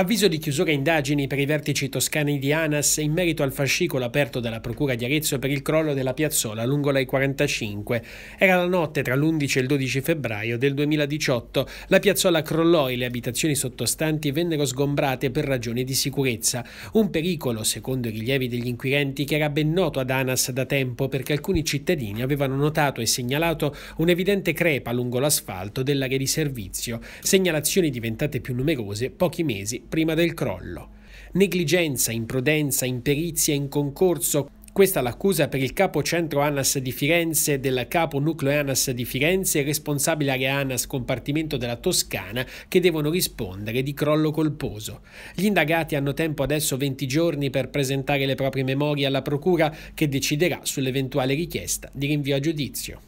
Avviso di chiusura indagini per i vertici toscani di ANAS in merito al fascicolo aperto dalla Procura di Arezzo per il crollo della piazzola lungo la I-45. Era la notte tra l'11 e il 12 febbraio del 2018. La piazzola crollò e le abitazioni sottostanti vennero sgombrate per ragioni di sicurezza. Un pericolo, secondo i rilievi degli inquirenti, che era ben noto ad ANAS da tempo perché alcuni cittadini avevano notato e segnalato un'evidente crepa lungo l'asfalto dell'area di servizio. Segnalazioni diventate più numerose pochi mesi prima del crollo. Negligenza, imprudenza, imperizia in concorso, questa è l'accusa per il capo centro ANAS di Firenze del capo nucleo ANAS di Firenze e responsabile area ANAS compartimento della Toscana che devono rispondere di crollo colposo. Gli indagati hanno tempo adesso 20 giorni per presentare le proprie memorie alla procura che deciderà sull'eventuale richiesta di rinvio a giudizio.